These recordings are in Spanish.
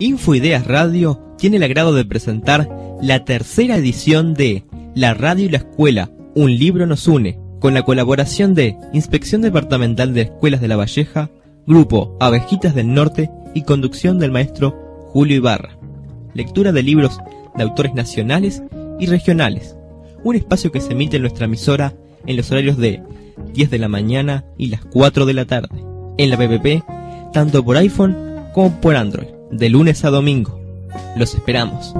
Infoideas Radio tiene el agrado de presentar la tercera edición de La Radio y la Escuela, un libro nos une, con la colaboración de Inspección Departamental de Escuelas de la Valleja, Grupo Abejitas del Norte y conducción del maestro Julio Ibarra. Lectura de libros de autores nacionales y regionales, un espacio que se emite en nuestra emisora en los horarios de 10 de la mañana y las 4 de la tarde, en la PPP, tanto por iPhone como por Android de lunes a domingo. Los esperamos.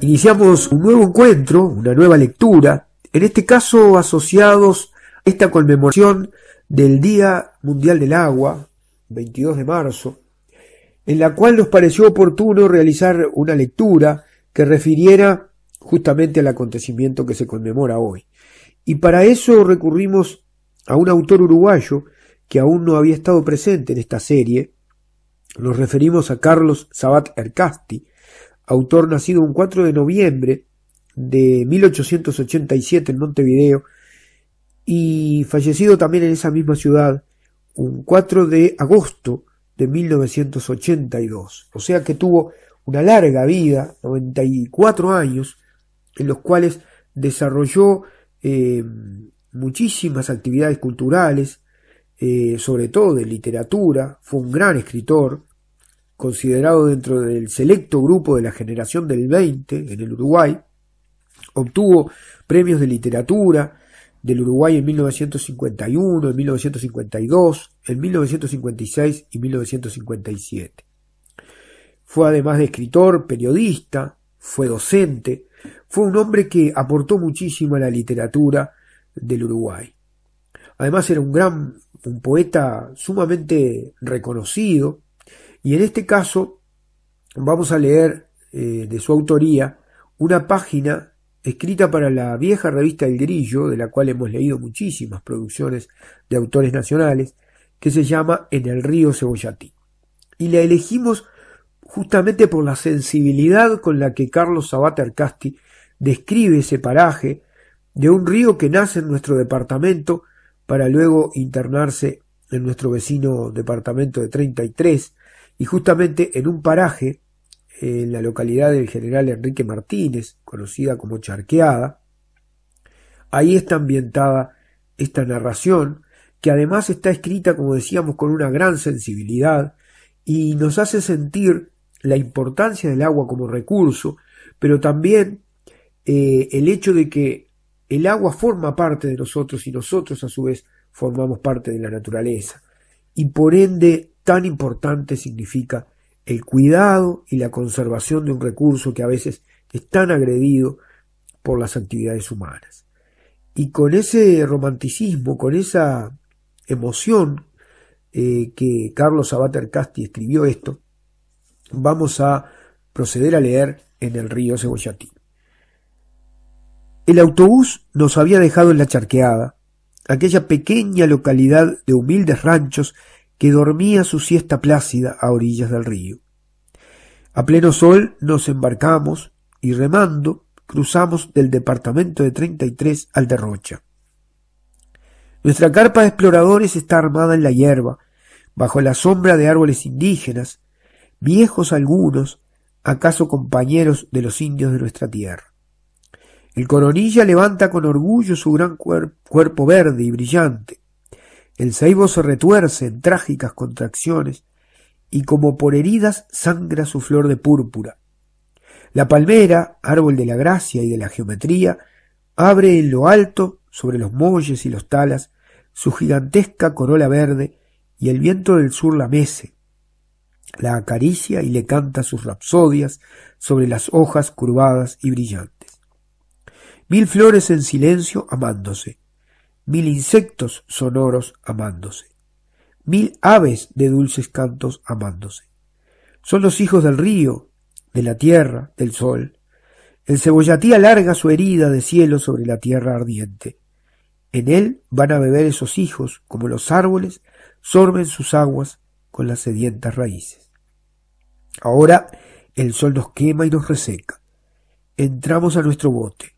Iniciamos un nuevo encuentro, una nueva lectura, en este caso asociados a esta conmemoración del Día Mundial del Agua, 22 de marzo, en la cual nos pareció oportuno realizar una lectura que refiriera justamente al acontecimiento que se conmemora hoy. Y para eso recurrimos a un autor uruguayo que aún no había estado presente en esta serie. Nos referimos a Carlos Sabat Ercasti, autor nacido un 4 de noviembre de 1887 en Montevideo y fallecido también en esa misma ciudad un 4 de agosto de 1982. O sea que tuvo una larga vida, 94 años, en los cuales desarrolló eh, muchísimas actividades culturales, eh, sobre todo de literatura, fue un gran escritor, considerado dentro del selecto grupo de la generación del 20 en el Uruguay, obtuvo premios de literatura del Uruguay en 1951, en 1952, en 1956 y 1957. Fue además de escritor, periodista, fue docente, fue un hombre que aportó muchísimo a la literatura del Uruguay. Además era un gran un poeta sumamente reconocido y en este caso vamos a leer eh, de su autoría una página escrita para la vieja revista El Grillo, de la cual hemos leído muchísimas producciones de autores nacionales, que se llama En el río Cebollatí. Y la elegimos justamente por la sensibilidad con la que Carlos Sabater Casti describe ese paraje, de un río que nace en nuestro departamento para luego internarse en nuestro vecino departamento de 33 y justamente en un paraje en la localidad del general Enrique Martínez, conocida como Charqueada. Ahí está ambientada esta narración, que además está escrita, como decíamos, con una gran sensibilidad y nos hace sentir la importancia del agua como recurso, pero también eh, el hecho de que el agua forma parte de nosotros y nosotros a su vez formamos parte de la naturaleza. Y por ende tan importante significa el cuidado y la conservación de un recurso que a veces es tan agredido por las actividades humanas. Y con ese romanticismo, con esa emoción eh, que Carlos Abater Casti escribió esto, vamos a proceder a leer en el río Cebollatín. El autobús nos había dejado en la charqueada, aquella pequeña localidad de humildes ranchos que dormía su siesta plácida a orillas del río. A pleno sol nos embarcamos y remando cruzamos del departamento de 33 al de Rocha. Nuestra carpa de exploradores está armada en la hierba, bajo la sombra de árboles indígenas, viejos algunos, acaso compañeros de los indios de nuestra tierra. El coronilla levanta con orgullo su gran cuerpo verde y brillante. El ceibo se retuerce en trágicas contracciones y como por heridas sangra su flor de púrpura. La palmera, árbol de la gracia y de la geometría, abre en lo alto, sobre los molles y los talas, su gigantesca corola verde y el viento del sur la mece, la acaricia y le canta sus rapsodias sobre las hojas curvadas y brillantes mil flores en silencio amándose, mil insectos sonoros amándose, mil aves de dulces cantos amándose. Son los hijos del río, de la tierra, del sol. El cebollatía alarga su herida de cielo sobre la tierra ardiente. En él van a beber esos hijos, como los árboles sorben sus aguas con las sedientas raíces. Ahora el sol nos quema y nos reseca. Entramos a nuestro bote.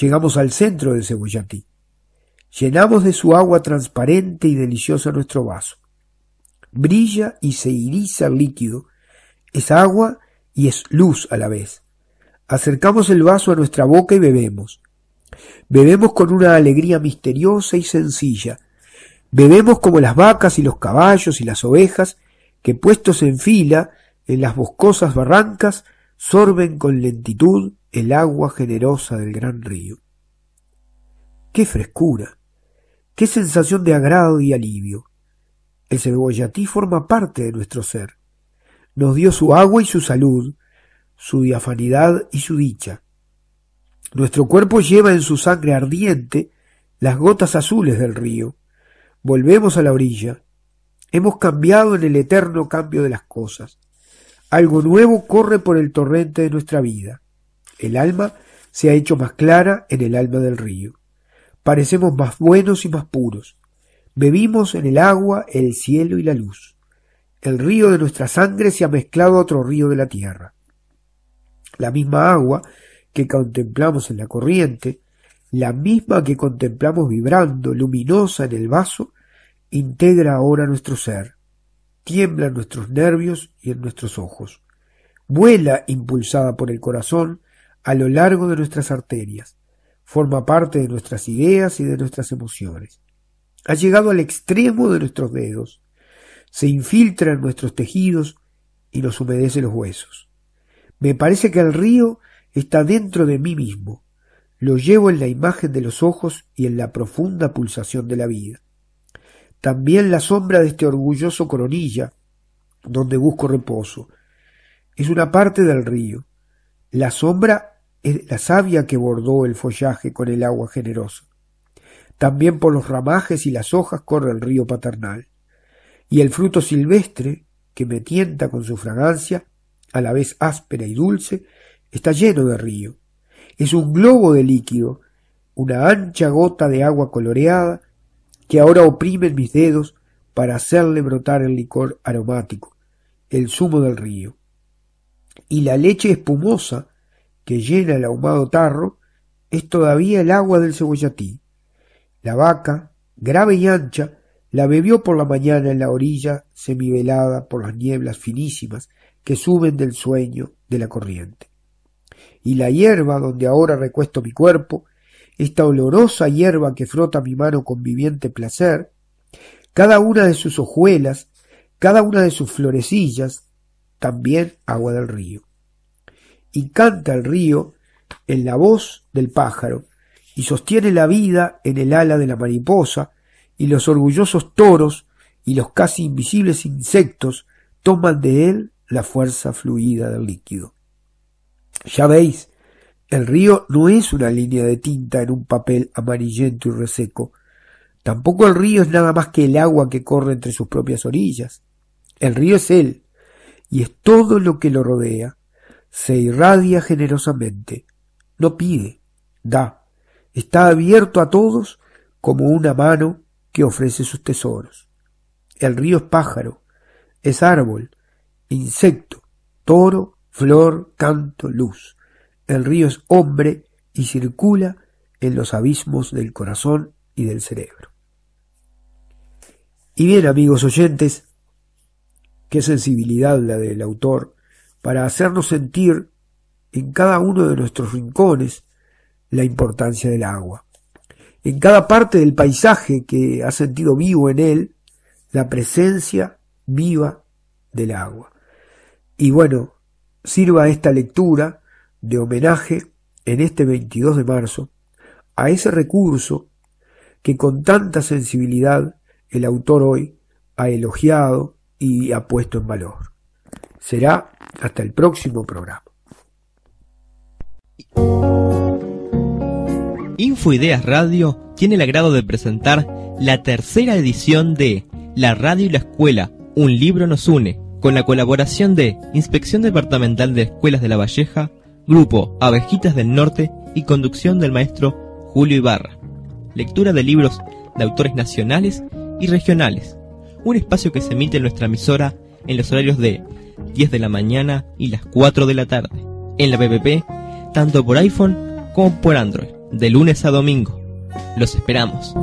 Llegamos al centro de cebollatí. Llenamos de su agua transparente y deliciosa nuestro vaso. Brilla y se iriza el líquido. Es agua y es luz a la vez. Acercamos el vaso a nuestra boca y bebemos. Bebemos con una alegría misteriosa y sencilla. Bebemos como las vacas y los caballos y las ovejas que puestos en fila en las boscosas barrancas sorben con lentitud el agua generosa del gran río. ¡Qué frescura! ¡Qué sensación de agrado y alivio! El cebollatí forma parte de nuestro ser. Nos dio su agua y su salud, su diafanidad y su dicha. Nuestro cuerpo lleva en su sangre ardiente las gotas azules del río. Volvemos a la orilla. Hemos cambiado en el eterno cambio de las cosas. Algo nuevo corre por el torrente de nuestra vida. El alma se ha hecho más clara en el alma del río. Parecemos más buenos y más puros. Bebimos en el agua, el cielo y la luz. El río de nuestra sangre se ha mezclado a otro río de la tierra. La misma agua que contemplamos en la corriente, la misma que contemplamos vibrando, luminosa en el vaso, integra ahora nuestro ser tiembla en nuestros nervios y en nuestros ojos. Vuela impulsada por el corazón a lo largo de nuestras arterias. Forma parte de nuestras ideas y de nuestras emociones. Ha llegado al extremo de nuestros dedos. Se infiltra en nuestros tejidos y nos humedece los huesos. Me parece que el río está dentro de mí mismo. Lo llevo en la imagen de los ojos y en la profunda pulsación de la vida también la sombra de este orgulloso coronilla, donde busco reposo. Es una parte del río. La sombra es la savia que bordó el follaje con el agua generosa. También por los ramajes y las hojas corre el río paternal. Y el fruto silvestre, que me tienta con su fragancia, a la vez áspera y dulce, está lleno de río. Es un globo de líquido, una ancha gota de agua coloreada que ahora oprimen mis dedos para hacerle brotar el licor aromático, el zumo del río, y la leche espumosa que llena el ahumado tarro es todavía el agua del cebollatí. La vaca, grave y ancha, la bebió por la mañana en la orilla semivelada por las nieblas finísimas que suben del sueño de la corriente. Y la hierba donde ahora recuesto mi cuerpo esta olorosa hierba que frota mi mano con viviente placer, cada una de sus hojuelas, cada una de sus florecillas, también agua del río. Y canta el río en la voz del pájaro, y sostiene la vida en el ala de la mariposa, y los orgullosos toros y los casi invisibles insectos toman de él la fuerza fluida del líquido. Ya veis el río no es una línea de tinta en un papel amarillento y reseco. Tampoco el río es nada más que el agua que corre entre sus propias orillas. El río es él, y es todo lo que lo rodea. Se irradia generosamente. No pide, da. Está abierto a todos como una mano que ofrece sus tesoros. El río es pájaro, es árbol, insecto, toro, flor, canto, luz. El río es hombre y circula en los abismos del corazón y del cerebro. Y bien, amigos oyentes, qué sensibilidad la del autor para hacernos sentir en cada uno de nuestros rincones la importancia del agua. En cada parte del paisaje que ha sentido vivo en él, la presencia viva del agua. Y bueno, sirva esta lectura de homenaje en este 22 de marzo a ese recurso que con tanta sensibilidad el autor hoy ha elogiado y ha puesto en valor. Será hasta el próximo programa. Infoideas Radio tiene el agrado de presentar la tercera edición de La Radio y la Escuela, un libro nos une, con la colaboración de Inspección Departamental de Escuelas de la Valleja, Grupo Abejitas del Norte y conducción del maestro Julio Ibarra. Lectura de libros de autores nacionales y regionales. Un espacio que se emite en nuestra emisora en los horarios de 10 de la mañana y las 4 de la tarde. En la PPP, tanto por iPhone como por Android, de lunes a domingo. Los esperamos.